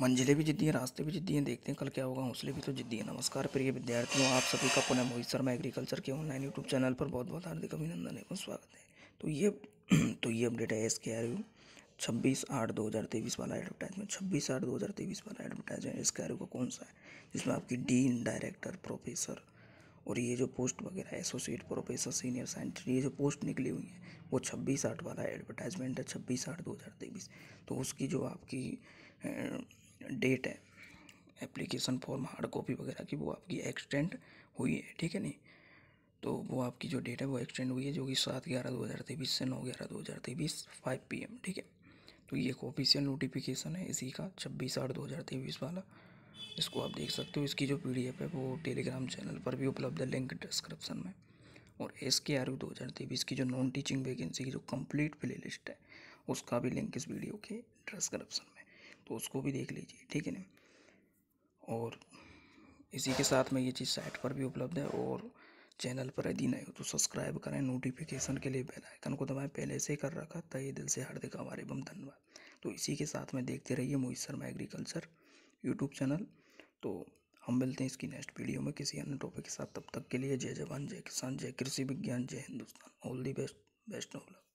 मंजिलें भी जिद्दी हैं रास्ते भी जिद्दी हैं देखते हैं कल क्या होगा हौसले भी तो जिद्दी है नमस्कार प्रिय विद्यार्थियों आप सभी का पुनः मोहित शर्मा एग्रीकल्चर के ऑनलाइन यूट्यूब चैनल पर बहुत बहुत हार्दिक अभिनंदन एवं स्वागत है तो ये तो ये अपडेट है एस के आर यू छब्बीस आठ दो हज़ार तेईस वाला एडवर्टाइजमेंट छब्बीस आठ दो हज़ार तेईस वाला advertisement S K R U का कौन सा है जिसमें आपकी डीन डायरेक्टर प्रोफेसर और ये जो पोस्ट वगैरह एसोसिएट प्रोफेसर सीनियर साइंटिस्ट ये जो पोस्ट निकली हुई है वो छब्बीस आठ वाला एडवर्टाइजमेंट है छब्बीस आठ दो हज़ार तेईस तो उसकी जो आपकी डेट है एप्लीकेशन फॉर्म हार्ड कॉपी वगैरह की वो आपकी एक्सटेंड हुई है ठीक है नहीं तो वो आपकी जो डेट है वो एक्सटेंड हुई है जो कि सात ग्यारह दो हज़ार तेईस से नौ ग्यारह दो हज़ार तेईस फाइव पी एम ठीक है तो ये एक ऑफिशियल नोटिफिकेशन है इसी का छब्बीस आठ दो हज़ार तेईस वाला इसको आप देख सकते हो इसकी जो पी डी एफ है वो टेलीग्राम चैनल पर भी उपलब्ध है लिंक डिस्क्रिप्शन में और एस के आर यू दो हज़ार तेईस की जो नॉन टीचिंग वैकेंसी की जो कंप्लीट प्ले लिस्ट है उसका भी लिंक इस वीडियो के डिस्क्रिप्शन में तो उसको भी देख लीजिए ठीक है ना और इसी के साथ में ये चीज़ साइट पर भी उपलब्ध है और चैनल पर यदि नहीं हो तो सब्सक्राइब करें नोटिफिकेशन के लिए बेल आइकन को दबाएं पहले से कर रखा ये दिल से हार्दिक हमारे बम धन्यवाद तो इसी के साथ में देखते रहिए Mohit Sharma agriculture YouTube channel तो हम मिलते हैं इसकी नेक्स्ट वीडियो में किसी अन्य टॉपिक के साथ तब तक के लिए जय जवान जय किसान जय कृषि विज्ञान जय Hindustan all the best best of luck